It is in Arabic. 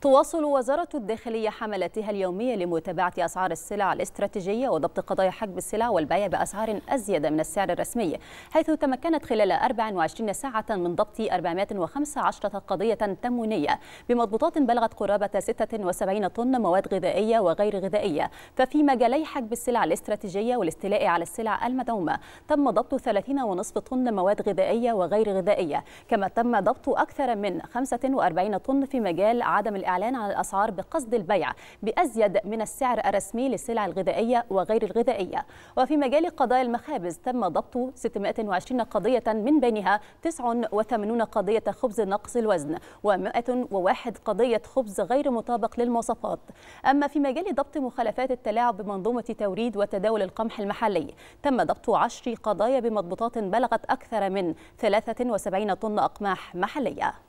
تواصل وزارة الداخلية حملاتها اليومية لمتابعة أسعار السلع الاستراتيجية وضبط قضايا حجب السلع والبيع بأسعار أزيد من السعر الرسمي حيث تمكنت خلال 24 ساعة من ضبط 415 قضية تموينية بمضبوطات بلغت قرابة 76 طن مواد غذائية وغير غذائية ففي مجالي حجب السلع الاستراتيجية والاستيلاء على السلع المدعومة تم ضبط 30.5 طن مواد غذائية وغير غذائية كما تم ضبط أكثر من 45 طن في مجال عدم الإعلان عن الأسعار بقصد البيع بأزيد من السعر الرسمي للسلع الغذائية وغير الغذائية وفي مجال قضايا المخابز تم ضبط 620 قضية من بينها 89 قضية خبز نقص الوزن و101 قضية خبز غير مطابق للمواصفات أما في مجال ضبط مخالفات التلاعب بمنظومة توريد وتداول القمح المحلي تم ضبط 10 قضايا بمضبوطات بلغت أكثر من 73 طن أقماح محلية